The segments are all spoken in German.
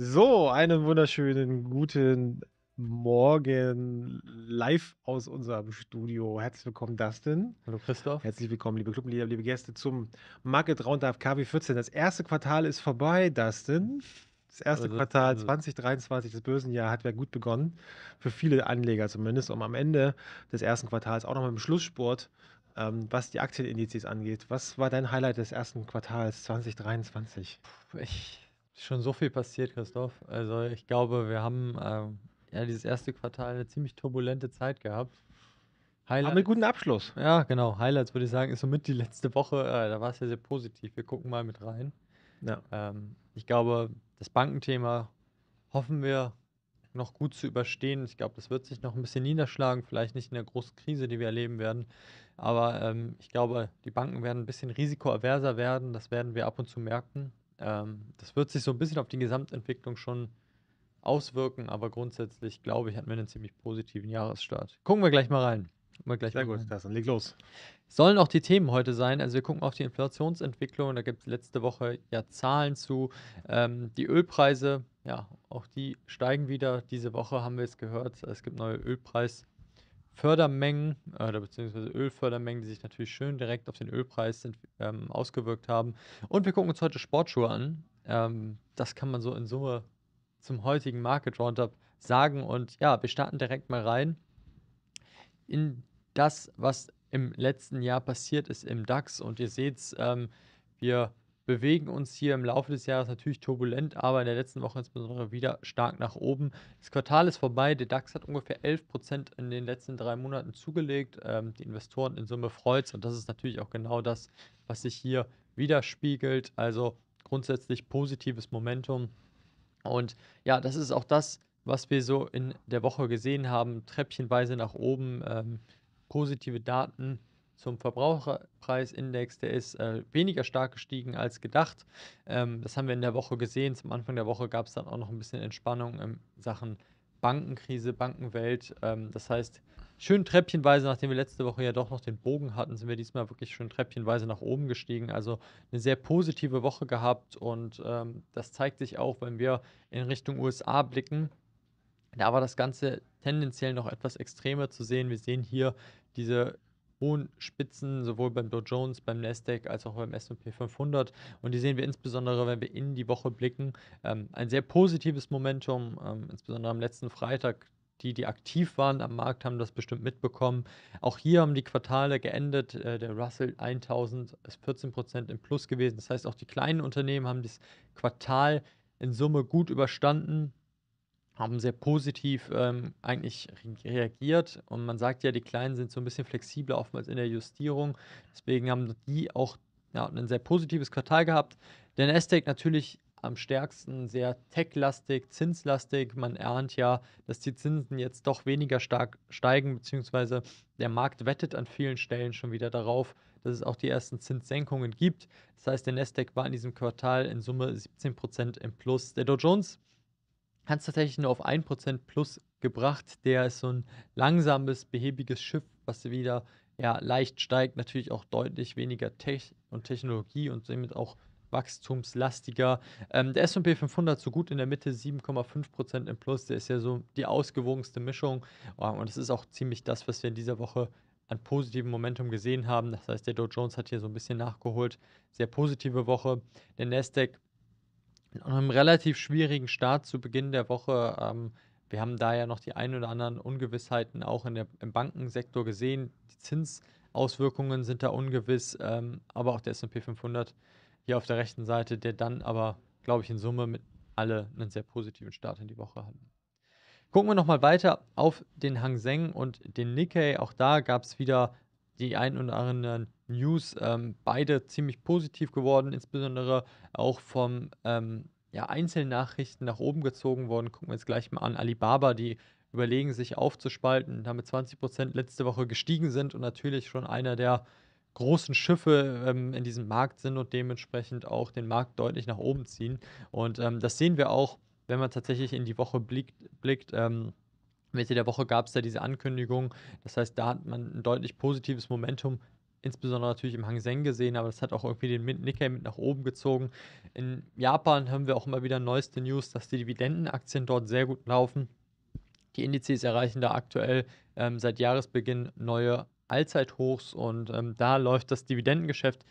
So, einen wunderschönen guten Morgen live aus unserem Studio. Herzlich willkommen, Dustin. Hallo, Christoph. Herzlich willkommen, liebe Clublieder, liebe Gäste, zum Market Roundup KW14. Das erste Quartal ist vorbei, Dustin. Das erste also, Quartal 2023 also das bösen Jahr hat ja gut begonnen. Für viele Anleger zumindest, Und am Ende des ersten Quartals auch nochmal im Schlusssport ähm, was die Aktienindizes angeht. Was war dein Highlight des ersten Quartals 2023? Puh, Ich schon so viel passiert, Christoph. Also ich glaube, wir haben ähm, ja dieses erste Quartal eine ziemlich turbulente Zeit gehabt. Highlight, haben einen guten Abschluss. Ja, genau. Highlights würde ich sagen, ist somit die letzte Woche. Äh, da war es ja sehr positiv. Wir gucken mal mit rein. Ja. Ähm, ich glaube, das Bankenthema hoffen wir noch gut zu überstehen. Ich glaube, das wird sich noch ein bisschen niederschlagen, vielleicht nicht in der großen Krise, die wir erleben werden. Aber ähm, ich glaube, die Banken werden ein bisschen risikoaverser werden. Das werden wir ab und zu merken. Ähm, das wird sich so ein bisschen auf die Gesamtentwicklung schon auswirken, aber grundsätzlich glaube ich, hatten wir einen ziemlich positiven Jahresstart. Gucken wir gleich mal rein. Gucken gleich Sehr mal gut, rein. Carsten, leg los. Sollen auch die Themen heute sein. Also wir gucken auf die Inflationsentwicklung. Da gibt es letzte Woche ja Zahlen zu. Ähm, die Ölpreise, ja, auch die steigen wieder. Diese Woche haben wir es gehört. Es gibt neue Ölpreis- Fördermengen äh, oder beziehungsweise Ölfördermengen, die sich natürlich schön direkt auf den Ölpreis sind, ähm, ausgewirkt haben. Und wir gucken uns heute Sportschuhe an. Ähm, das kann man so in Summe zum heutigen Market Roundup sagen. Und ja, wir starten direkt mal rein in das, was im letzten Jahr passiert ist im DAX. Und ihr seht es, ähm, wir bewegen uns hier im Laufe des Jahres natürlich turbulent, aber in der letzten Woche insbesondere wieder stark nach oben. Das Quartal ist vorbei, der DAX hat ungefähr 11% in den letzten drei Monaten zugelegt. Ähm, die Investoren in Summe freut es und das ist natürlich auch genau das, was sich hier widerspiegelt. Also grundsätzlich positives Momentum. Und ja, das ist auch das, was wir so in der Woche gesehen haben. Treppchenweise nach oben, ähm, positive Daten zum Verbraucherpreisindex. Der ist äh, weniger stark gestiegen als gedacht. Ähm, das haben wir in der Woche gesehen. Zum Anfang der Woche gab es dann auch noch ein bisschen Entspannung in Sachen Bankenkrise, Bankenwelt. Ähm, das heißt, schön treppchenweise, nachdem wir letzte Woche ja doch noch den Bogen hatten, sind wir diesmal wirklich schön treppchenweise nach oben gestiegen. Also eine sehr positive Woche gehabt und ähm, das zeigt sich auch, wenn wir in Richtung USA blicken. Da war das Ganze tendenziell noch etwas extremer zu sehen. Wir sehen hier diese hohen Spitzen, sowohl beim Dow Jones, beim Nasdaq als auch beim SP 500. Und die sehen wir insbesondere, wenn wir in die Woche blicken. Ähm, ein sehr positives Momentum, ähm, insbesondere am letzten Freitag. Die, die aktiv waren am Markt, haben das bestimmt mitbekommen. Auch hier haben die Quartale geendet. Äh, der Russell 1000 ist 14% im Plus gewesen. Das heißt, auch die kleinen Unternehmen haben das Quartal in Summe gut überstanden haben sehr positiv ähm, eigentlich reagiert. Und man sagt ja, die Kleinen sind so ein bisschen flexibler oftmals in der Justierung. Deswegen haben die auch ja, ein sehr positives Quartal gehabt. Der Nasdaq natürlich am stärksten sehr techlastig, zinslastig. Man erahnt ja, dass die Zinsen jetzt doch weniger stark steigen, beziehungsweise der Markt wettet an vielen Stellen schon wieder darauf, dass es auch die ersten Zinssenkungen gibt. Das heißt, der Nasdaq war in diesem Quartal in Summe 17% im Plus. Der Dow Jones hat es tatsächlich nur auf 1% plus gebracht. Der ist so ein langsames, behäbiges Schiff, was wieder ja, leicht steigt, natürlich auch deutlich weniger Tech und Technologie und somit auch wachstumslastiger. Ähm, der SP 500 so gut in der Mitte, 7,5% im Plus. Der ist ja so die ausgewogenste Mischung. Und es ist auch ziemlich das, was wir in dieser Woche an positivem Momentum gesehen haben. Das heißt, der Dow Jones hat hier so ein bisschen nachgeholt. Sehr positive Woche. Der Nasdaq nach einem relativ schwierigen Start zu Beginn der Woche. Ähm, wir haben da ja noch die ein oder anderen Ungewissheiten auch in der, im Bankensektor gesehen. Die Zinsauswirkungen sind da ungewiss, ähm, aber auch der SP 500 hier auf der rechten Seite, der dann aber, glaube ich, in Summe mit alle einen sehr positiven Start in die Woche hatten. Gucken wir nochmal weiter auf den Hang Seng und den Nikkei. Auch da gab es wieder die ein oder anderen News ähm, beide ziemlich positiv geworden, insbesondere auch vom ähm, ja, Einzelnachrichten nach oben gezogen worden. Gucken wir uns gleich mal an. Alibaba, die überlegen sich aufzuspalten, damit 20 letzte Woche gestiegen sind und natürlich schon einer der großen Schiffe ähm, in diesem Markt sind und dementsprechend auch den Markt deutlich nach oben ziehen. Und ähm, das sehen wir auch, wenn man tatsächlich in die Woche blickt, blickt ähm, Mitte der Woche gab es da diese Ankündigung. Das heißt, da hat man ein deutlich positives Momentum, insbesondere natürlich im Hang Seng gesehen, aber das hat auch irgendwie den Nikkei mit nach oben gezogen. In Japan haben wir auch immer wieder neueste News, dass die Dividendenaktien dort sehr gut laufen. Die Indizes erreichen da aktuell ähm, seit Jahresbeginn neue Allzeithochs und ähm, da läuft das Dividendengeschäft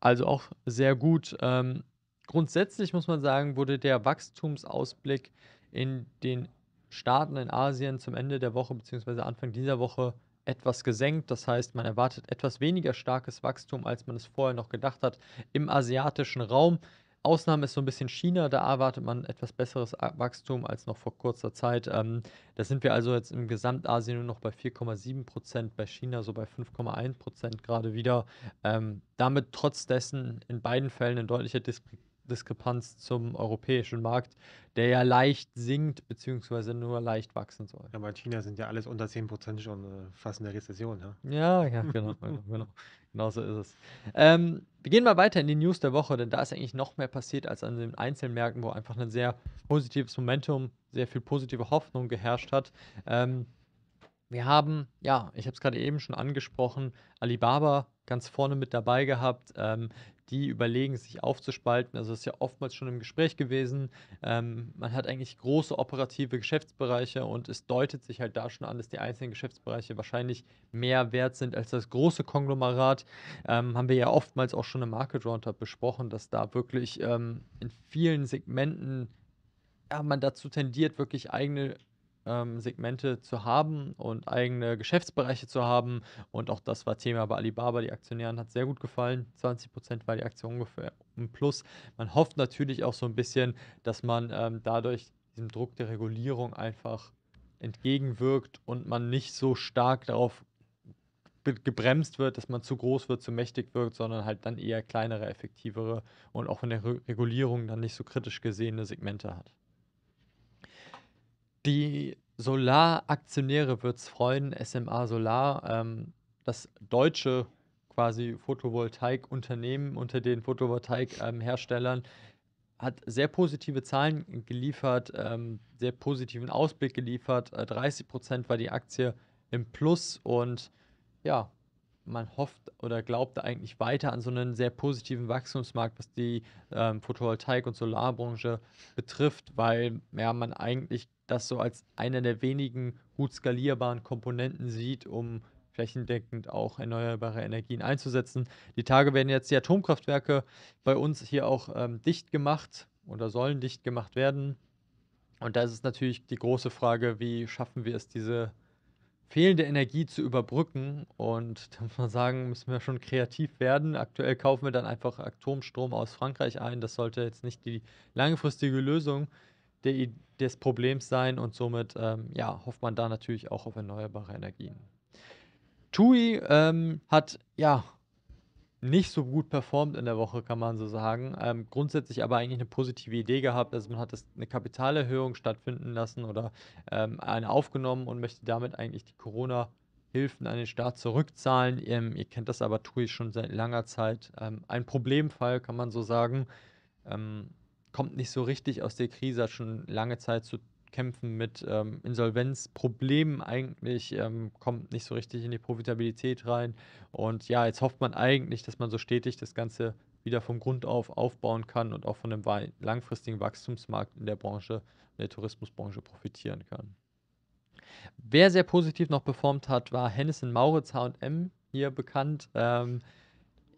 also auch sehr gut. Ähm, grundsätzlich muss man sagen, wurde der Wachstumsausblick in den Staaten in Asien zum Ende der Woche bzw. Anfang dieser Woche etwas gesenkt. Das heißt, man erwartet etwas weniger starkes Wachstum, als man es vorher noch gedacht hat im asiatischen Raum. Ausnahme ist so ein bisschen China, da erwartet man etwas besseres äh, Wachstum als noch vor kurzer Zeit. Ähm, da sind wir also jetzt im Gesamtasien nur noch bei 4,7 Prozent, bei China so bei 5,1 Prozent gerade wieder. Ähm, damit trotz dessen in beiden Fällen ein deutlicher Diskrepaz Diskrepanz zum europäischen Markt, der ja leicht sinkt bzw. nur leicht wachsen soll. Ja, aber China sind ja alles unter 10% schon äh, fast in der Rezession. Ja, ja, ja genau, genau, genau. Genau so ist es. Ähm, wir gehen mal weiter in die News der Woche, denn da ist eigentlich noch mehr passiert als an den Einzelmärkten, wo einfach ein sehr positives Momentum, sehr viel positive Hoffnung geherrscht hat. Ähm, wir haben, ja, ich habe es gerade eben schon angesprochen, Alibaba ganz vorne mit dabei gehabt. Ähm, die überlegen, sich aufzuspalten. Also das ist ja oftmals schon im Gespräch gewesen. Ähm, man hat eigentlich große operative Geschäftsbereiche und es deutet sich halt da schon an, dass die einzelnen Geschäftsbereiche wahrscheinlich mehr wert sind als das große Konglomerat. Ähm, haben wir ja oftmals auch schon im Market Roundup besprochen, dass da wirklich ähm, in vielen Segmenten ja, man dazu tendiert, wirklich eigene ähm, Segmente zu haben und eigene Geschäftsbereiche zu haben. Und auch das war Thema bei Alibaba. Die Aktionären hat sehr gut gefallen. 20% war die Aktion ungefähr im Plus. Man hofft natürlich auch so ein bisschen, dass man ähm, dadurch diesem Druck der Regulierung einfach entgegenwirkt und man nicht so stark darauf gebremst wird, dass man zu groß wird, zu mächtig wirkt, sondern halt dann eher kleinere, effektivere und auch von der Regulierung dann nicht so kritisch gesehene Segmente hat. Die Solaraktionäre es freuen, SMA Solar, ähm, das deutsche quasi Photovoltaikunternehmen unter den Photovoltaikherstellern ähm, hat sehr positive Zahlen geliefert, ähm, sehr positiven Ausblick geliefert. Äh, 30 Prozent war die Aktie im Plus und ja, man hofft oder glaubt eigentlich weiter an so einen sehr positiven Wachstumsmarkt, was die ähm, Photovoltaik- und Solarbranche betrifft, weil ja, man eigentlich das so als einer der wenigen gut skalierbaren Komponenten sieht, um flächendeckend auch erneuerbare Energien einzusetzen. Die Tage werden jetzt die Atomkraftwerke bei uns hier auch ähm, dicht gemacht oder sollen dicht gemacht werden. Und da ist es natürlich die große Frage, wie schaffen wir es, diese fehlende Energie zu überbrücken. Und da muss man sagen, müssen wir schon kreativ werden. Aktuell kaufen wir dann einfach Atomstrom aus Frankreich ein. Das sollte jetzt nicht die langfristige Lösung sein der, des Problems sein und somit ähm, ja, hofft man da natürlich auch auf erneuerbare Energien. TUI ähm, hat ja nicht so gut performt in der Woche, kann man so sagen. Ähm, grundsätzlich aber eigentlich eine positive Idee gehabt. Also man hat das, eine Kapitalerhöhung stattfinden lassen oder ähm, eine aufgenommen und möchte damit eigentlich die Corona- Hilfen an den Staat zurückzahlen. Ähm, ihr kennt das aber, tue schon seit langer Zeit. Ähm, ein Problemfall, kann man so sagen. Ähm, kommt nicht so richtig aus der Krise, hat schon lange Zeit zu kämpfen mit ähm, Insolvenzproblemen eigentlich, ähm, kommt nicht so richtig in die Profitabilität rein. Und ja, jetzt hofft man eigentlich, dass man so stetig das Ganze wieder vom Grund auf aufbauen kann und auch von einem langfristigen Wachstumsmarkt in der Branche, in der Tourismusbranche profitieren kann. Wer sehr positiv noch performt hat, war Hennes Mauritz H&M, hier bekannt. Ähm,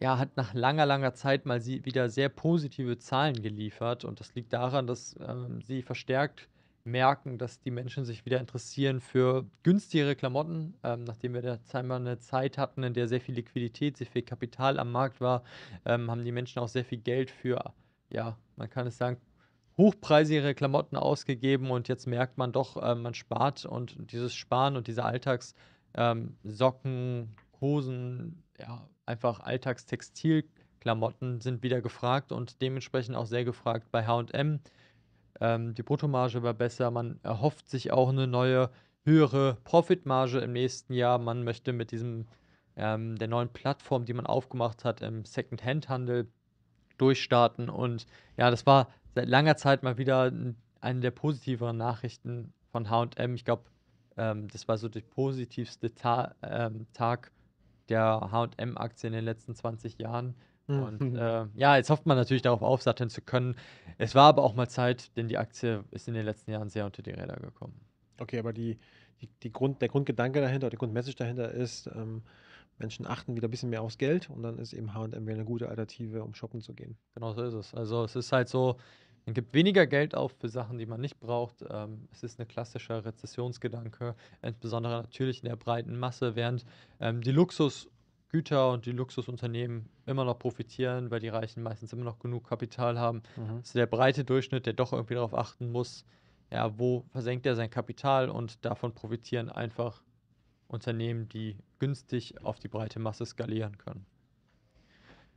ja, hat nach langer, langer Zeit mal sie wieder sehr positive Zahlen geliefert. Und das liegt daran, dass ähm, sie verstärkt merken, dass die Menschen sich wieder interessieren für günstigere Klamotten. Ähm, nachdem wir da zweimal eine Zeit hatten, in der sehr viel Liquidität, sehr viel Kapital am Markt war, ähm, haben die Menschen auch sehr viel Geld für, ja, man kann es sagen, hochpreisigere Klamotten ausgegeben. Und jetzt merkt man doch, äh, man spart und dieses Sparen und diese Alltagssocken, ähm, Hosen, ja, einfach Alltagstextilklamotten sind wieder gefragt und dementsprechend auch sehr gefragt bei HM. Ähm, die Bruttomarge war besser. Man erhofft sich auch eine neue, höhere Profitmarge im nächsten Jahr. Man möchte mit diesem, ähm, der neuen Plattform, die man aufgemacht hat im Second-Hand-Handel, durchstarten. Und ja, das war seit langer Zeit mal wieder eine der positiveren Nachrichten von HM. Ich glaube, ähm, das war so der positivste Ta ähm, Tag der HM-Aktie in den letzten 20 Jahren. Hm. Und äh, ja, jetzt hofft man natürlich darauf aufsatteln zu können. Es war aber auch mal Zeit, denn die Aktie ist in den letzten Jahren sehr unter die Räder gekommen. Okay, aber die, die, die Grund, der Grundgedanke dahinter, der Grundmessage dahinter ist, ähm, Menschen achten wieder ein bisschen mehr aufs Geld und dann ist eben HM wieder eine gute Alternative, um shoppen zu gehen. Genau so ist es. Also es ist halt so, man gibt weniger Geld auf für Sachen, die man nicht braucht. Ähm, es ist ein klassischer Rezessionsgedanke, insbesondere natürlich in der breiten Masse, während ähm, die Luxusgüter und die Luxusunternehmen immer noch profitieren, weil die Reichen meistens immer noch genug Kapital haben. Mhm. Das also ist der breite Durchschnitt, der doch irgendwie darauf achten muss, ja, wo versenkt er sein Kapital und davon profitieren einfach Unternehmen, die günstig auf die breite Masse skalieren können.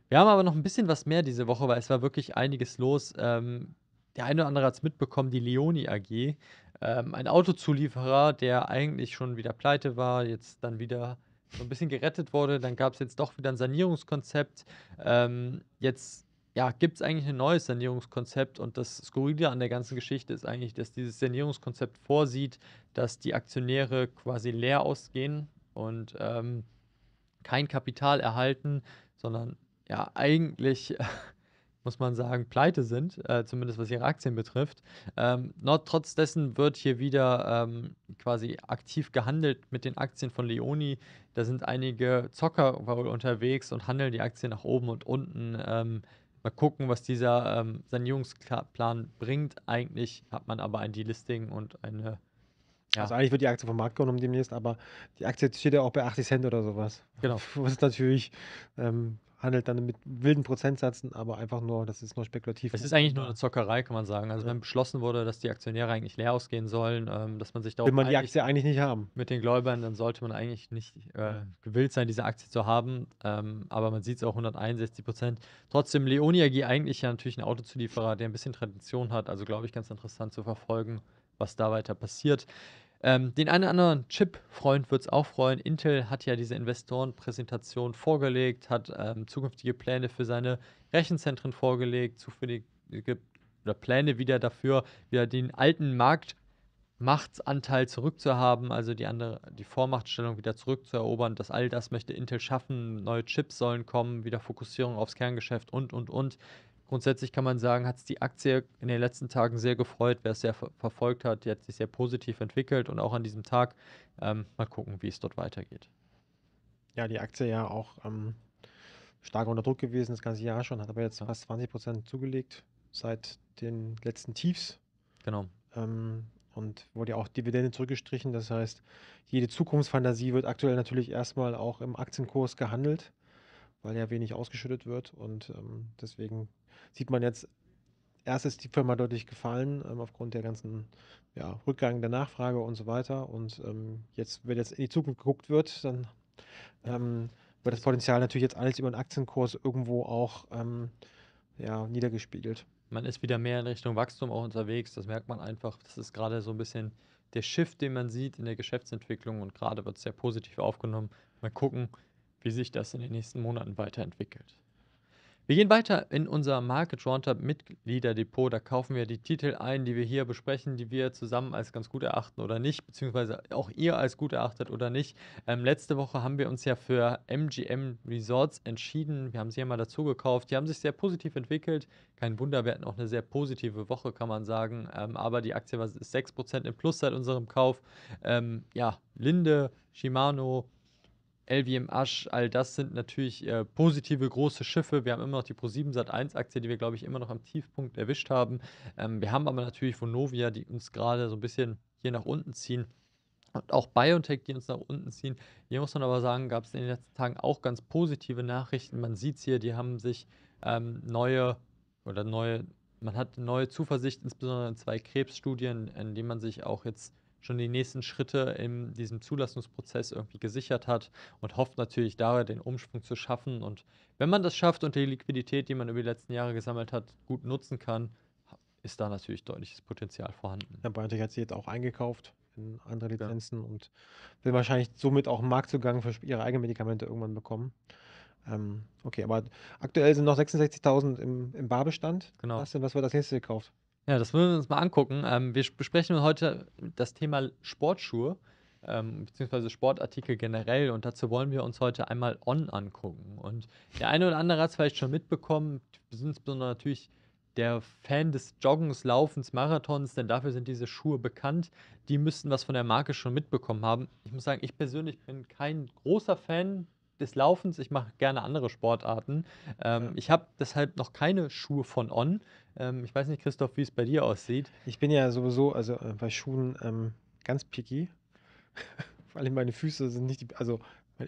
Wir haben aber noch ein bisschen was mehr diese Woche, weil es war wirklich einiges los. Ähm, der eine oder andere hat es mitbekommen, die Leoni AG, ähm, ein Autozulieferer, der eigentlich schon wieder pleite war, jetzt dann wieder so ein bisschen gerettet wurde. Dann gab es jetzt doch wieder ein Sanierungskonzept. Ähm, jetzt ja, gibt es eigentlich ein neues Sanierungskonzept und das Skurrile an der ganzen Geschichte ist eigentlich, dass dieses Sanierungskonzept vorsieht, dass die Aktionäre quasi leer ausgehen und ähm, kein Kapital erhalten, sondern ja eigentlich, muss man sagen, pleite sind, äh, zumindest was ihre Aktien betrifft. Ähm, trotz dessen wird hier wieder ähm, quasi aktiv gehandelt mit den Aktien von Leoni. Da sind einige Zocker unterwegs und handeln die Aktien nach oben und unten. Ähm, mal gucken, was dieser ähm, Sanierungsplan bringt. Eigentlich hat man aber ein Delisting und eine ja. Also eigentlich wird die Aktie vom Markt genommen demnächst, aber die Aktie steht ja auch bei 80 Cent oder sowas. Genau. Was natürlich ähm, handelt dann mit wilden Prozentsätzen, aber einfach nur, das ist nur spekulativ. Es ist eigentlich nur eine Zockerei, kann man sagen. Also ja. wenn beschlossen wurde, dass die Aktionäre eigentlich leer ausgehen sollen, ähm, dass man sich da Will man die Aktie eigentlich nicht haben. Mit den Gläubern, dann sollte man eigentlich nicht äh, gewillt sein, diese Aktie zu haben. Ähm, aber man sieht es auch 161 Prozent. Trotzdem Leonia AG eigentlich ja natürlich ein Autozulieferer, der ein bisschen Tradition hat. Also glaube ich ganz interessant zu verfolgen, was da weiter passiert. Ähm, den einen oder anderen Chip-Freund wird es auch freuen. Intel hat ja diese Investorenpräsentation vorgelegt, hat ähm, zukünftige Pläne für seine Rechenzentren vorgelegt, zukünftige oder Pläne wieder dafür, wieder den alten Marktmachtsanteil zurückzuhaben, also die andere, die Vormachtstellung wieder zurückzuerobern. Das all das möchte Intel schaffen. Neue Chips sollen kommen, wieder Fokussierung aufs Kerngeschäft und und und. Grundsätzlich kann man sagen, hat es die Aktie in den letzten Tagen sehr gefreut. Wer es sehr ver verfolgt hat, die hat sich sehr positiv entwickelt und auch an diesem Tag ähm, mal gucken, wie es dort weitergeht. Ja, die Aktie ja auch ähm, stark unter Druck gewesen das ganze Jahr schon, hat aber jetzt fast 20 Prozent zugelegt seit den letzten Tiefs. Genau. Ähm, und wurde ja auch Dividende zurückgestrichen. Das heißt, jede Zukunftsfantasie wird aktuell natürlich erstmal auch im Aktienkurs gehandelt weil ja wenig ausgeschüttet wird. Und ähm, deswegen sieht man jetzt, erst ist die Firma deutlich gefallen ähm, aufgrund der ganzen ja, Rückgang der Nachfrage und so weiter. Und ähm, jetzt, wenn jetzt in die Zukunft geguckt wird, dann ähm, wird das Potenzial natürlich jetzt alles über den Aktienkurs irgendwo auch ähm, ja, niedergespiegelt. Man ist wieder mehr in Richtung Wachstum auch unterwegs. Das merkt man einfach. Das ist gerade so ein bisschen der Shift, den man sieht in der Geschäftsentwicklung und gerade wird es sehr positiv aufgenommen. Mal gucken, wie sich das in den nächsten Monaten weiterentwickelt. Wir gehen weiter in unser Market Roundup Mitgliederdepot. Da kaufen wir die Titel ein, die wir hier besprechen, die wir zusammen als ganz gut erachten oder nicht, beziehungsweise auch ihr als gut erachtet oder nicht. Ähm, letzte Woche haben wir uns ja für MGM Resorts entschieden. Wir haben sie ja mal dazu gekauft. Die haben sich sehr positiv entwickelt. Kein Wunder, wir hatten auch eine sehr positive Woche, kann man sagen. Ähm, aber die Aktie war 6% im Plus seit unserem Kauf. Ähm, ja, Linde, Shimano, LVM Asch, all das sind natürlich äh, positive große Schiffe. Wir haben immer noch die Pro7 Sat1 Aktie, die wir, glaube ich, immer noch am Tiefpunkt erwischt haben. Ähm, wir haben aber natürlich Vonovia, die uns gerade so ein bisschen hier nach unten ziehen. Und auch Biotech, die uns nach unten ziehen. Hier muss man aber sagen, gab es in den letzten Tagen auch ganz positive Nachrichten. Man sieht es hier, die haben sich ähm, neue oder neue, man hat neue Zuversicht, insbesondere in zwei Krebsstudien, in denen man sich auch jetzt schon die nächsten Schritte in diesem Zulassungsprozess irgendwie gesichert hat und hofft natürlich dabei, den Umsprung zu schaffen. Und wenn man das schafft und die Liquidität, die man über die letzten Jahre gesammelt hat, gut nutzen kann, ist da natürlich deutliches Potenzial vorhanden. Ja, Biontech hat sie jetzt auch eingekauft in andere Lizenzen ja. und will wahrscheinlich somit auch einen Marktzugang für ihre eigenen Medikamente irgendwann bekommen. Ähm, okay, aber aktuell sind noch 66.000 im, im Barbestand. Genau. Was, denn, was wird das nächste gekauft? Ja, das würden wir uns mal angucken. Ähm, wir besprechen heute das Thema Sportschuhe ähm, beziehungsweise Sportartikel generell und dazu wollen wir uns heute einmal On angucken. Und der eine oder andere hat es vielleicht schon mitbekommen, insbesondere natürlich der Fan des Joggens, Laufens, Marathons, denn dafür sind diese Schuhe bekannt. Die müssten was von der Marke schon mitbekommen haben. Ich muss sagen, ich persönlich bin kein großer Fan des Laufens, ich mache gerne andere Sportarten. Ähm, ja. Ich habe deshalb noch keine Schuhe von On. Ähm, ich weiß nicht, Christoph, wie es bei dir aussieht. Ich bin ja sowieso, also äh, bei Schuhen ähm, ganz picky. Vor allem meine Füße sind nicht die, also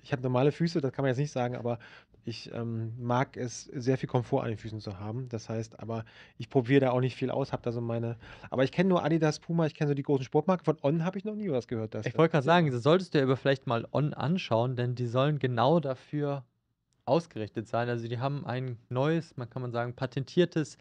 ich habe normale Füße, das kann man jetzt nicht sagen, aber ich ähm, mag es, sehr viel Komfort an den Füßen zu haben. Das heißt, aber ich probiere da auch nicht viel aus, habe da so meine. Aber ich kenne nur Adidas, Puma, ich kenne so die großen Sportmarken. Von On habe ich noch nie was gehört. Dass ich wollte gerade sagen, ne? solltest du dir aber vielleicht mal On anschauen, denn die sollen genau dafür ausgerichtet sein. Also die haben ein neues, man kann man sagen, patentiertes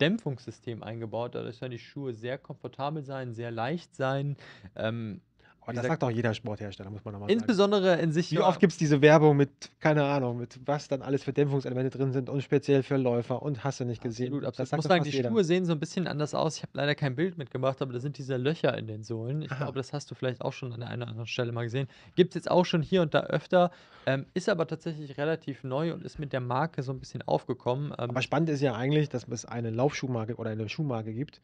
Dämpfungssystem eingebaut. Dadurch sollen die Schuhe sehr komfortabel sein, sehr leicht sein. Ähm, Oh, das sagt, doch jeder Sporthersteller, muss man nochmal sagen. Insbesondere in sich. Wie oft gibt es diese Werbung mit, keine Ahnung, mit was dann alles für Dämpfungselemente drin sind und speziell für Läufer und hast du nicht gesehen. Absolut, absolut. Das ich muss sagen, die jeder. Schuhe sehen so ein bisschen anders aus. Ich habe leider kein Bild mitgemacht, aber da sind diese Löcher in den Sohlen. Ich glaube, das hast du vielleicht auch schon an einer anderen Stelle mal gesehen. Gibt es jetzt auch schon hier und da öfter, ähm, ist aber tatsächlich relativ neu und ist mit der Marke so ein bisschen aufgekommen. Ähm, aber spannend ist ja eigentlich, dass es eine Laufschuhmarke oder eine Schuhmarke gibt,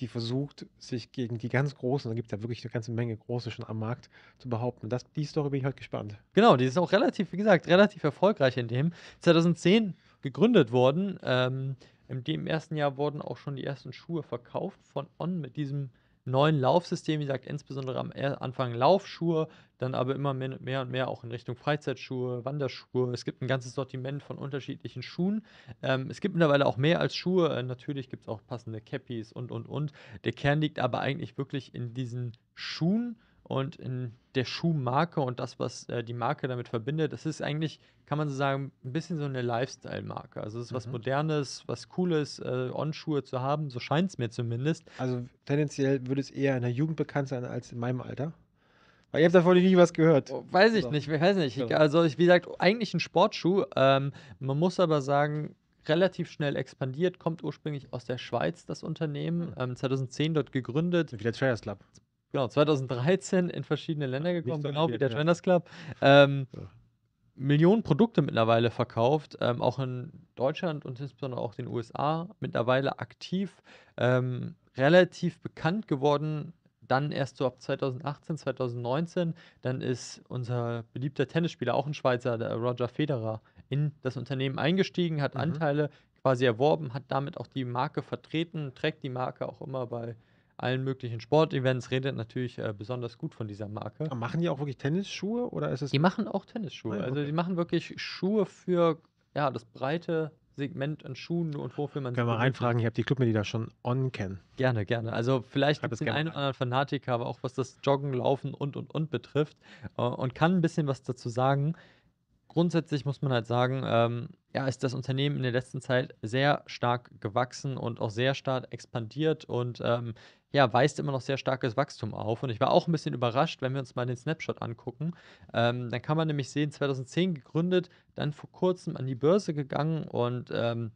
die versucht, sich gegen die ganz Großen, da gibt es ja wirklich eine ganze Menge Große schon am Markt, zu behaupten. Das, die Story bin ich heute gespannt. Genau, die ist auch relativ, wie gesagt, relativ erfolgreich in dem. 2010 gegründet worden. Ähm, im, ersten Jahr wurden auch schon die ersten Schuhe verkauft von On mit diesem neuen Laufsystem, wie gesagt, insbesondere am Anfang Laufschuhe, dann aber immer mehr, und mehr auch in Richtung Freizeitschuhe, Wanderschuhe. Es gibt ein ganzes Sortiment von unterschiedlichen Schuhen. Ähm, es gibt mittlerweile auch mehr als Schuhe. Äh, natürlich gibt es auch passende Cappies und, und, und. Der Kern liegt aber eigentlich wirklich in diesen Schuhen und in der Schuhmarke und das, was äh, die Marke damit verbindet. Das ist eigentlich, kann man so sagen, ein bisschen so eine Lifestyle-Marke. Also es ist mhm. was Modernes, was Cooles, äh, On-Schuhe zu haben, so scheint es mir zumindest. Also tendenziell würde es eher in der Jugend bekannt sein als in meinem Alter. Weil ich habe davon nie was gehört. Oh, weiß ich so. nicht, ich weiß nicht. Ja. Also ich, wie gesagt, eigentlich ein Sportschuh. Ähm, man muss aber sagen, relativ schnell expandiert, kommt ursprünglich aus der Schweiz, das Unternehmen, mhm. ähm, 2010 dort gegründet. Wie der Traders Club genau, 2013 in verschiedene Länder gekommen, genau wie der ja. Trenders Club. Ähm, ja. Millionen Produkte mittlerweile verkauft, ähm, auch in Deutschland und insbesondere auch den USA mittlerweile aktiv, ähm, relativ bekannt geworden. Dann erst so ab 2018, 2019, dann ist unser beliebter Tennisspieler, auch ein Schweizer, der Roger Federer, in das Unternehmen eingestiegen, hat mhm. Anteile quasi erworben, hat damit auch die Marke vertreten, trägt die Marke auch immer bei allen möglichen Sportevents redet natürlich äh, besonders gut von dieser Marke. Aber machen die auch wirklich Tennisschuhe oder ist es? Die machen auch Tennisschuhe. Nein, ah also okay. Also die machen wirklich Schuhe für ja, das breite Segment an Schuhen und wofür man. Können wir mal reinfragen, ich habe die Clubmitglieder schon on kennen. Gerne, gerne. Also vielleicht gibt es den einen oder anderen Fanatiker, aber auch was das Joggen, Laufen und und und betrifft äh, und kann ein bisschen was dazu sagen. Grundsätzlich muss man halt sagen, ähm, ja, ist das Unternehmen in der letzten Zeit sehr stark gewachsen und auch sehr stark expandiert und ähm, ja, weist immer noch sehr starkes Wachstum auf. Und ich war auch ein bisschen überrascht, wenn wir uns mal den Snapshot angucken. Ähm, dann kann man nämlich sehen, 2010 gegründet, dann vor kurzem an die Börse gegangen und ähm,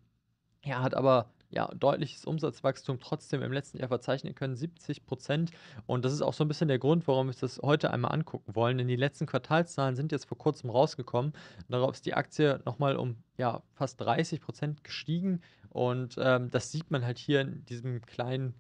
ja, hat aber ja, deutliches Umsatzwachstum trotzdem im letzten Jahr verzeichnen können, 70 Prozent. Und das ist auch so ein bisschen der Grund, warum wir das heute einmal angucken wollen. Denn die letzten Quartalszahlen sind jetzt vor kurzem rausgekommen. Darauf ist die Aktie nochmal um ja, fast 30 Prozent gestiegen. Und ähm, das sieht man halt hier in diesem kleinen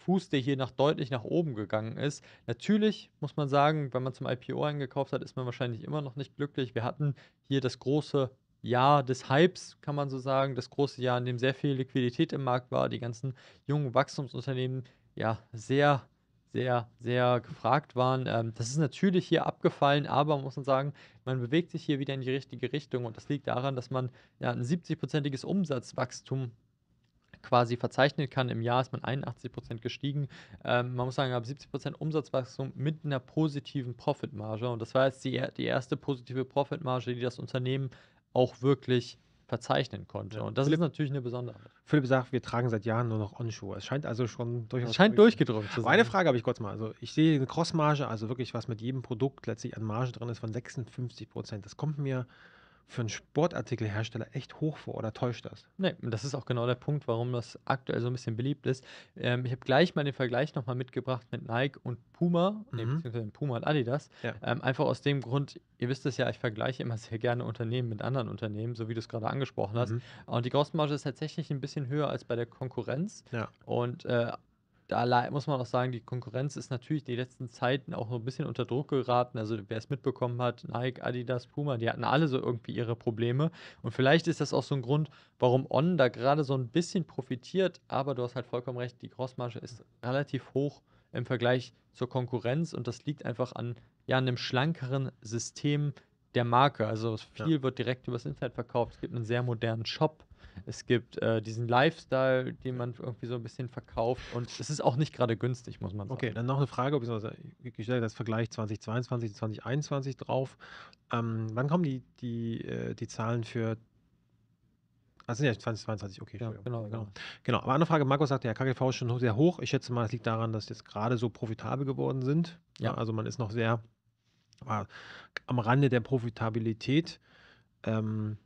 Fuß, der hier nach deutlich nach oben gegangen ist. Natürlich muss man sagen, wenn man zum IPO eingekauft hat, ist man wahrscheinlich immer noch nicht glücklich. Wir hatten hier das große Jahr des Hypes, kann man so sagen, das große Jahr, in dem sehr viel Liquidität im Markt war, die ganzen jungen Wachstumsunternehmen ja sehr sehr, sehr gefragt waren. Ähm, das ist natürlich hier abgefallen, aber muss man sagen, man bewegt sich hier wieder in die richtige Richtung und das liegt daran, dass man ja, ein 70-prozentiges Umsatzwachstum quasi verzeichnen kann. Im Jahr ist man 81 Prozent gestiegen. Ähm, man muss sagen, ab 70 Prozent Umsatzwachstum mit einer positiven Profitmarge. Und das war jetzt die, die erste positive Profitmarge, die das Unternehmen auch wirklich verzeichnen konnte. Ja. Und das Philipp, ist natürlich eine besondere. Philipp sagt, wir tragen seit Jahren nur noch Onshoe. Es scheint also schon durchaus. Es scheint durchgedrungen zu sein. eine Frage habe ich kurz mal. Also ich sehe eine Crossmarge, also wirklich, was mit jedem Produkt letztlich an Marge drin ist, von 56 Prozent. Das kommt mir für einen Sportartikelhersteller echt hoch vor oder täuscht das? Nee, das ist auch genau der Punkt, warum das aktuell so ein bisschen beliebt ist. Ähm, ich habe gleich mal den Vergleich nochmal mitgebracht mit Nike und Puma, mhm. nee, beziehungsweise Puma und Adidas. Ja. Ähm, einfach aus dem Grund, ihr wisst es ja, ich vergleiche immer sehr gerne Unternehmen mit anderen Unternehmen, so wie du es gerade angesprochen hast. Mhm. Und die Grossmarge ist tatsächlich ein bisschen höher als bei der Konkurrenz. Ja. Und äh, da muss man auch sagen, die Konkurrenz ist natürlich die letzten Zeiten auch so ein bisschen unter Druck geraten. Also wer es mitbekommen hat, Nike, Adidas, Puma, die hatten alle so irgendwie ihre Probleme. Und vielleicht ist das auch so ein Grund, warum On da gerade so ein bisschen profitiert. Aber du hast halt vollkommen recht, die Grossmarge ist relativ hoch im Vergleich zur Konkurrenz. Und das liegt einfach an ja, einem schlankeren System der Marke. Also viel ja. wird direkt übers Internet verkauft. Es gibt einen sehr modernen Shop es gibt äh, diesen Lifestyle, den man irgendwie so ein bisschen verkauft. Und es ist auch nicht gerade günstig, muss man sagen. Okay, dann noch eine Frage, beziehungsweise ich stelle das Vergleich 2022 und 2021 drauf. Ähm, wann kommen die, die, äh, die Zahlen für also ja, 2022, okay. Ja, genau, genau. genau. Aber andere Frage, Markus sagte ja, KGV ist schon sehr hoch. Ich schätze mal, es liegt daran, dass jetzt gerade so profitabel geworden sind. Ja. ja also man ist noch sehr äh, am Rande der Profitabilität. Ähm,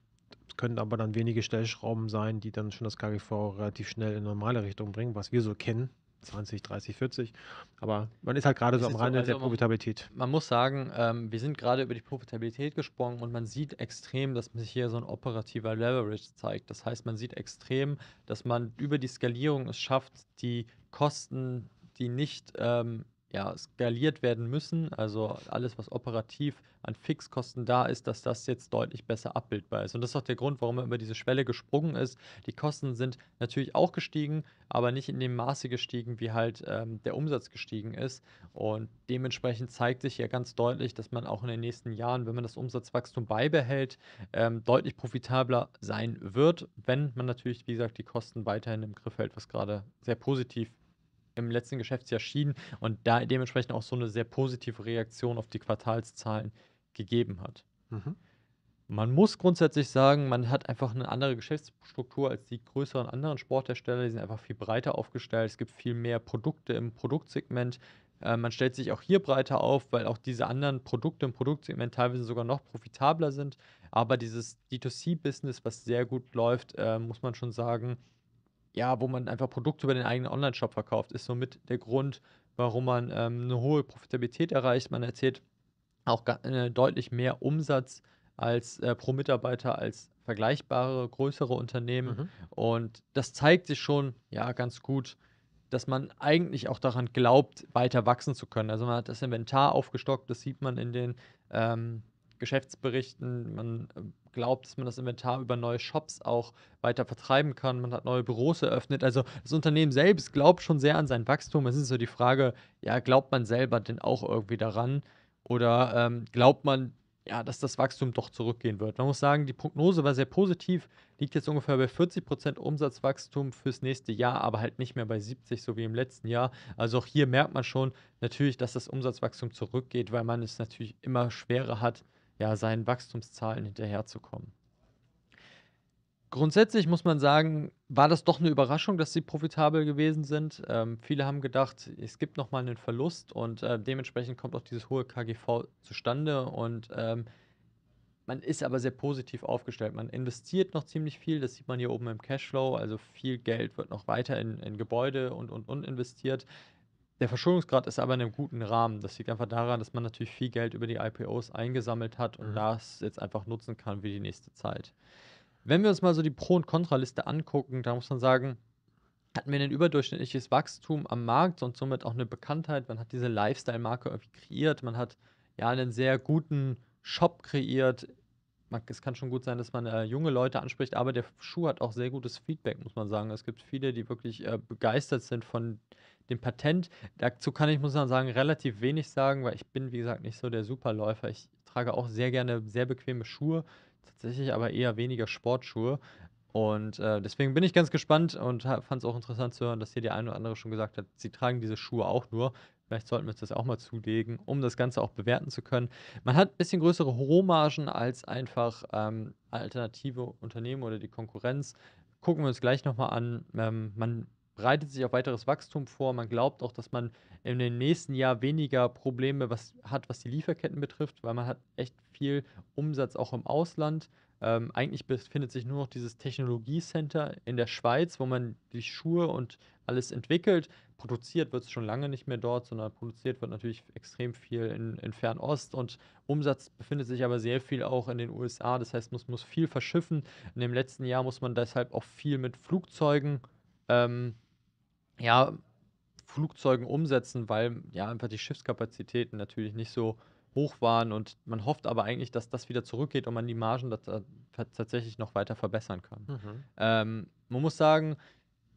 es können aber dann wenige Stellschrauben sein, die dann schon das KGV relativ schnell in normale Richtung bringen, was wir so kennen. 20, 30, 40. Aber man ist halt gerade so am Rande also der Profitabilität. Man, man muss sagen, ähm, wir sind gerade über die Profitabilität gesprungen und man sieht extrem, dass sich hier so ein operativer Leverage zeigt. Das heißt, man sieht extrem, dass man über die Skalierung es schafft, die Kosten, die nicht ähm, ja, skaliert werden müssen. Also alles, was operativ an Fixkosten da ist, dass das jetzt deutlich besser abbildbar ist. Und das ist auch der Grund, warum er über diese Schwelle gesprungen ist. Die Kosten sind natürlich auch gestiegen, aber nicht in dem Maße gestiegen, wie halt ähm, der Umsatz gestiegen ist. Und dementsprechend zeigt sich ja ganz deutlich, dass man auch in den nächsten Jahren, wenn man das Umsatzwachstum beibehält, ähm, deutlich profitabler sein wird, wenn man natürlich, wie gesagt, die Kosten weiterhin im Griff hält, was gerade sehr positiv im letzten Geschäftsjahr schien und da dementsprechend auch so eine sehr positive Reaktion auf die Quartalszahlen gegeben hat. Mhm. Man muss grundsätzlich sagen, man hat einfach eine andere Geschäftsstruktur als die größeren anderen Sporthersteller. Die sind einfach viel breiter aufgestellt. Es gibt viel mehr Produkte im Produktsegment. Äh, man stellt sich auch hier breiter auf, weil auch diese anderen Produkte im Produktsegment teilweise sogar noch profitabler sind. Aber dieses D2C-Business, was sehr gut läuft, äh, muss man schon sagen, ja, wo man einfach Produkte über den eigenen Online-Shop verkauft, ist somit der Grund, warum man ähm, eine hohe Profitabilität erreicht. Man erzählt auch äh, deutlich mehr Umsatz als äh, pro Mitarbeiter als vergleichbare größere Unternehmen mhm. und das zeigt sich schon ja ganz gut, dass man eigentlich auch daran glaubt, weiter wachsen zu können. Also man hat das Inventar aufgestockt, das sieht man in den ähm, Geschäftsberichten, man ähm, glaubt, dass man das Inventar über neue Shops auch weiter vertreiben kann. Man hat neue Büros eröffnet. Also das Unternehmen selbst glaubt schon sehr an sein Wachstum. Es ist so die Frage, ja, glaubt man selber denn auch irgendwie daran? Oder ähm, glaubt man, ja, dass das Wachstum doch zurückgehen wird? Man muss sagen, die Prognose war sehr positiv, liegt jetzt ungefähr bei 40% Umsatzwachstum fürs nächste Jahr, aber halt nicht mehr bei 70, so wie im letzten Jahr. Also auch hier merkt man schon natürlich, dass das Umsatzwachstum zurückgeht, weil man es natürlich immer schwerer hat, ja, seinen Wachstumszahlen hinterherzukommen. Grundsätzlich muss man sagen, war das doch eine Überraschung, dass sie profitabel gewesen sind. Ähm, viele haben gedacht, es gibt nochmal einen Verlust und äh, dementsprechend kommt auch dieses hohe KGV zustande und ähm, man ist aber sehr positiv aufgestellt. Man investiert noch ziemlich viel, das sieht man hier oben im Cashflow, also viel Geld wird noch weiter in, in Gebäude und, und, und investiert. Der Verschuldungsgrad ist aber in einem guten Rahmen. Das liegt einfach daran, dass man natürlich viel Geld über die IPOs eingesammelt hat und mhm. das jetzt einfach nutzen kann wie die nächste Zeit. Wenn wir uns mal so die Pro- und Kontraliste angucken, da muss man sagen, hatten wir ein überdurchschnittliches Wachstum am Markt und somit auch eine Bekanntheit. Man hat diese Lifestyle-Marke irgendwie kreiert. Man hat ja einen sehr guten Shop kreiert. Man, es kann schon gut sein, dass man äh, junge Leute anspricht, aber der Schuh hat auch sehr gutes Feedback, muss man sagen. Es gibt viele, die wirklich äh, begeistert sind von dem Patent, dazu kann ich, muss man sagen, relativ wenig sagen, weil ich bin, wie gesagt, nicht so der Superläufer. Ich trage auch sehr gerne sehr bequeme Schuhe, tatsächlich aber eher weniger Sportschuhe. Und äh, deswegen bin ich ganz gespannt und fand es auch interessant zu hören, dass hier der eine oder andere schon gesagt hat, sie tragen diese Schuhe auch nur. Vielleicht sollten wir uns das auch mal zulegen, um das Ganze auch bewerten zu können. Man hat ein bisschen größere Rohmargen als einfach ähm, alternative Unternehmen oder die Konkurrenz. Gucken wir uns gleich nochmal an. Ähm, man bereitet sich auf weiteres Wachstum vor. Man glaubt auch, dass man in den nächsten Jahr weniger Probleme was, hat, was die Lieferketten betrifft, weil man hat echt viel Umsatz auch im Ausland. Ähm, eigentlich befindet sich nur noch dieses Technologiecenter in der Schweiz, wo man die Schuhe und alles entwickelt. Produziert wird es schon lange nicht mehr dort, sondern produziert wird natürlich extrem viel in, in Fernost und Umsatz befindet sich aber sehr viel auch in den USA. Das heißt, man muss, muss viel verschiffen. In dem letzten Jahr muss man deshalb auch viel mit Flugzeugen ähm, ja, Flugzeugen umsetzen, weil ja einfach die Schiffskapazitäten natürlich nicht so hoch waren und man hofft aber eigentlich, dass das wieder zurückgeht und man die Margen da, tatsächlich noch weiter verbessern kann. Mhm. Ähm, man muss sagen,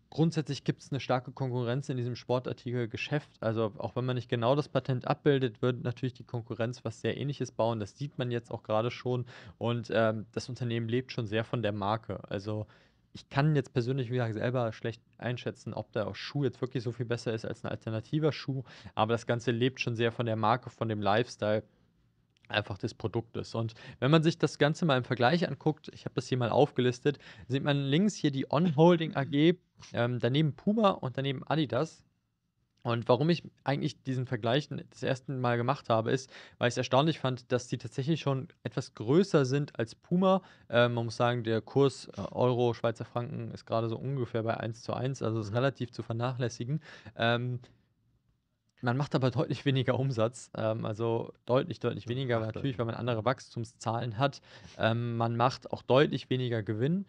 grundsätzlich gibt es eine starke Konkurrenz in diesem Sportartikelgeschäft. Also auch wenn man nicht genau das Patent abbildet, wird natürlich die Konkurrenz was sehr ähnliches bauen. Das sieht man jetzt auch gerade schon. Und ähm, das Unternehmen lebt schon sehr von der Marke. Also ich kann jetzt persönlich, wie gesagt, selber schlecht einschätzen, ob der Schuh jetzt wirklich so viel besser ist als ein alternativer Schuh. Aber das Ganze lebt schon sehr von der Marke, von dem Lifestyle einfach des Produktes. Und wenn man sich das Ganze mal im Vergleich anguckt, ich habe das hier mal aufgelistet, sieht man links hier die On Holding AG, ähm, daneben Puma und daneben Adidas. Und warum ich eigentlich diesen Vergleich das erste Mal gemacht habe, ist, weil ich es erstaunlich fand, dass die tatsächlich schon etwas größer sind als Puma. Ähm, man muss sagen, der Kurs äh, Euro, Schweizer Franken ist gerade so ungefähr bei 1 zu 1, also ist mhm. relativ zu vernachlässigen. Ähm, man macht aber deutlich weniger Umsatz, ähm, also deutlich, deutlich weniger, natürlich, weil man andere Wachstumszahlen hat. Ähm, man macht auch deutlich weniger Gewinn.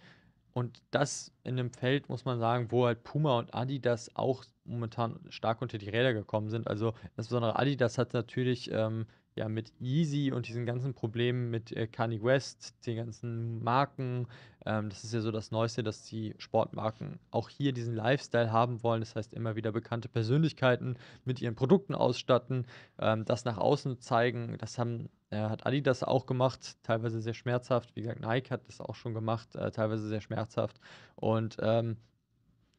Und das in einem Feld, muss man sagen, wo halt Puma und Adidas auch momentan stark unter die Räder gekommen sind. Also insbesondere Adidas hat natürlich ähm, ja mit Yeezy und diesen ganzen Problemen mit äh, Kanye West, den ganzen Marken. Ähm, das ist ja so das Neueste, dass die Sportmarken auch hier diesen Lifestyle haben wollen. Das heißt, immer wieder bekannte Persönlichkeiten mit ihren Produkten ausstatten, ähm, das nach außen zeigen. Das haben, äh, hat Adidas auch gemacht, teilweise sehr schmerzhaft. Wie gesagt, Nike hat das auch schon gemacht, äh, teilweise sehr schmerzhaft. Und ähm,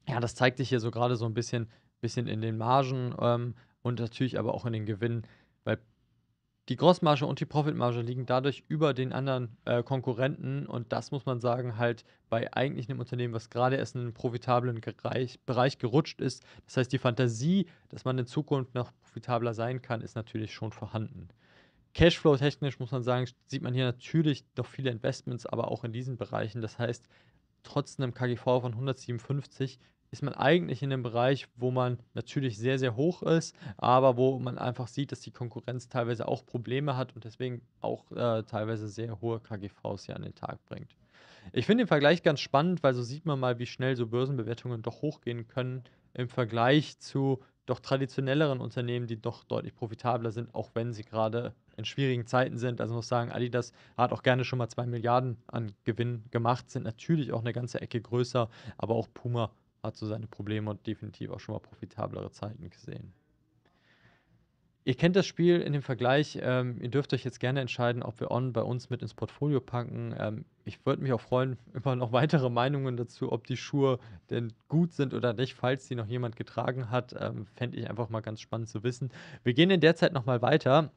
ja, das zeigt sich hier so gerade so ein bisschen, bisschen in den Margen ähm, und natürlich aber auch in den Gewinnen. Die Grossmarge und die Profitmarge liegen dadurch über den anderen äh, Konkurrenten und das muss man sagen, halt bei eigentlich einem Unternehmen, was gerade erst in einen profitablen Bereich, Bereich gerutscht ist. Das heißt, die Fantasie, dass man in Zukunft noch profitabler sein kann, ist natürlich schon vorhanden. Cashflow-technisch muss man sagen, sieht man hier natürlich noch viele Investments, aber auch in diesen Bereichen. Das heißt, trotz einem KGV von 157 ist man eigentlich in einem Bereich, wo man natürlich sehr, sehr hoch ist, aber wo man einfach sieht, dass die Konkurrenz teilweise auch Probleme hat und deswegen auch äh, teilweise sehr hohe KGVs hier an den Tag bringt. Ich finde den Vergleich ganz spannend, weil so sieht man mal, wie schnell so Börsenbewertungen doch hochgehen können im Vergleich zu doch traditionelleren Unternehmen, die doch deutlich profitabler sind, auch wenn sie gerade in schwierigen Zeiten sind. Also muss sagen, Adidas hat auch gerne schon mal 2 Milliarden an Gewinn gemacht, sind natürlich auch eine ganze Ecke größer, aber auch Puma hat so seine Probleme und definitiv auch schon mal profitablere Zeiten gesehen. Ihr kennt das Spiel in dem Vergleich. Ähm, ihr dürft euch jetzt gerne entscheiden, ob wir On bei uns mit ins Portfolio packen. Ähm, ich würde mich auch freuen immer noch weitere Meinungen dazu, ob die Schuhe denn gut sind oder nicht. Falls sie noch jemand getragen hat, ähm, fände ich einfach mal ganz spannend zu wissen. Wir gehen in der Zeit nochmal weiter.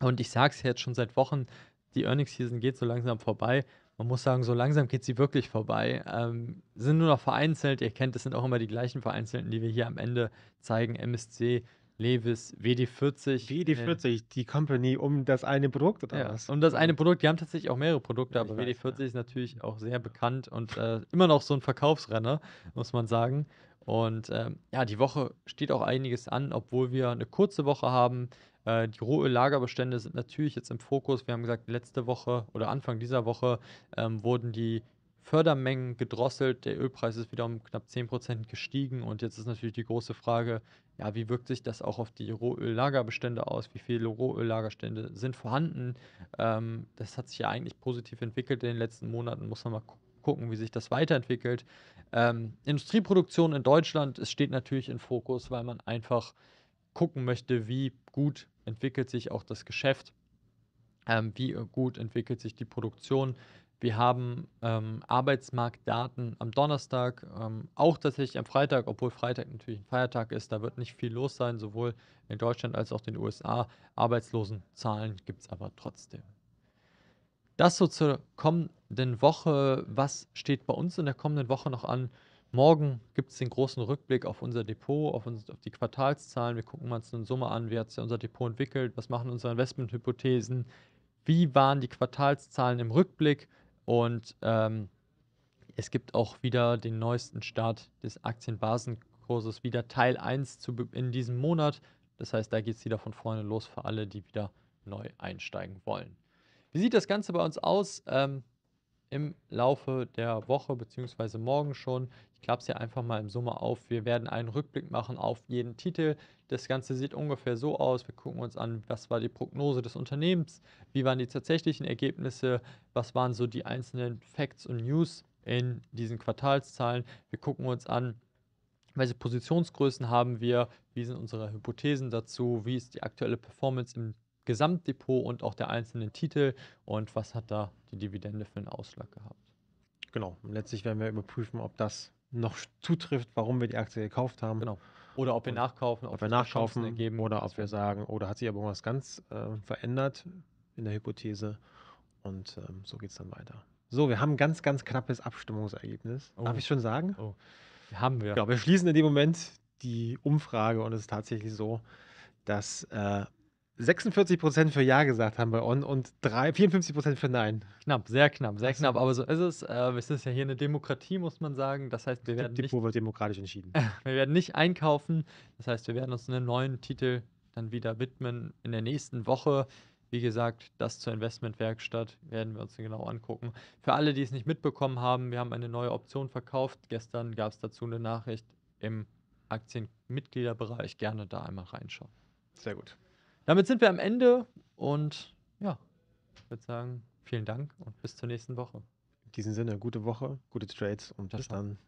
Und ich sage es jetzt schon seit Wochen, die Earnings Season geht so langsam vorbei man muss sagen, so langsam geht sie wirklich vorbei. Ähm, sind nur noch vereinzelt, ihr kennt, es sind auch immer die gleichen Vereinzelten, die wir hier am Ende zeigen. MSC, Levis, WD40. WD40, ähm, die Company um das eine Produkt oder ja, was? Um das eine Produkt, die haben tatsächlich auch mehrere Produkte, ja, aber WD40 ja. ist natürlich auch sehr bekannt und äh, immer noch so ein Verkaufsrenner, muss man sagen. Und ähm, ja, die Woche steht auch einiges an, obwohl wir eine kurze Woche haben. Äh, die Rohöl-Lagerbestände sind natürlich jetzt im Fokus. Wir haben gesagt, letzte Woche oder Anfang dieser Woche ähm, wurden die Fördermengen gedrosselt. Der Ölpreis ist wieder um knapp 10% gestiegen. Und jetzt ist natürlich die große Frage, ja, wie wirkt sich das auch auf die Rohöllagerbestände aus? Wie viele Rohöllagerstände sind vorhanden? Ähm, das hat sich ja eigentlich positiv entwickelt in den letzten Monaten. Muss man mal gucken, wie sich das weiterentwickelt. Ähm, Industrieproduktion in Deutschland, es steht natürlich im Fokus, weil man einfach gucken möchte, wie gut entwickelt sich auch das Geschäft, ähm, wie gut entwickelt sich die Produktion. Wir haben ähm, Arbeitsmarktdaten am Donnerstag, ähm, auch tatsächlich am Freitag, obwohl Freitag natürlich ein Feiertag ist, da wird nicht viel los sein, sowohl in Deutschland als auch in den USA. Arbeitslosenzahlen gibt es aber trotzdem. Das so zur kommenden Woche. Was steht bei uns in der kommenden Woche noch an? Morgen gibt es den großen Rückblick auf unser Depot, auf, uns, auf die Quartalszahlen. Wir gucken uns in Summe an, wie hat sich unser Depot entwickelt, was machen unsere Investmenthypothesen, wie waren die Quartalszahlen im Rückblick und ähm, es gibt auch wieder den neuesten Start des Aktienbasenkurses, wieder Teil 1 zu, in diesem Monat. Das heißt, da geht es wieder von vorne los für alle, die wieder neu einsteigen wollen. Wie sieht das Ganze bei uns aus? Ähm, Im Laufe der Woche bzw. morgen schon. Ich klappe es hier einfach mal im Sommer auf. Wir werden einen Rückblick machen auf jeden Titel. Das Ganze sieht ungefähr so aus. Wir gucken uns an, was war die Prognose des Unternehmens, wie waren die tatsächlichen Ergebnisse, was waren so die einzelnen Facts und News in diesen Quartalszahlen. Wir gucken uns an, welche Positionsgrößen haben wir, wie sind unsere Hypothesen dazu, wie ist die aktuelle Performance im Gesamtdepot und auch der einzelnen Titel und was hat da die Dividende für einen Ausschlag gehabt. Genau, und letztlich werden wir überprüfen, ob das noch zutrifft, warum wir die Aktie gekauft haben. Genau. Oder ob wir und nachkaufen, ob, ob wir nachkaufen ergeben, oder ob wir sagen, oder oh, hat sich aber irgendwas ganz äh, verändert in der Hypothese. Und ähm, so geht es dann weiter. So, wir haben ein ganz, ganz knappes Abstimmungsergebnis. Oh. Darf ich schon sagen? Oh. Haben wir. Genau, wir schließen in dem Moment die Umfrage und es ist tatsächlich so, dass äh, 46 für Ja gesagt haben bei On und 3, 54 für Nein. Knapp, sehr knapp, sehr also knapp. Aber so ist es. Äh, es ist ja hier eine Demokratie, muss man sagen. Das heißt, wir werden nicht, wird demokratisch entschieden. wir werden nicht einkaufen. Das heißt, wir werden uns einen neuen Titel dann wieder widmen in der nächsten Woche. Wie gesagt, das zur Investmentwerkstatt werden wir uns genau angucken. Für alle, die es nicht mitbekommen haben, wir haben eine neue Option verkauft. Gestern gab es dazu eine Nachricht im Aktienmitgliederbereich. Gerne da einmal reinschauen. Sehr gut. Damit sind wir am Ende und ja, ich würde sagen, vielen Dank und bis zur nächsten Woche. In diesem Sinne, gute Woche, gute Trades und bis dann.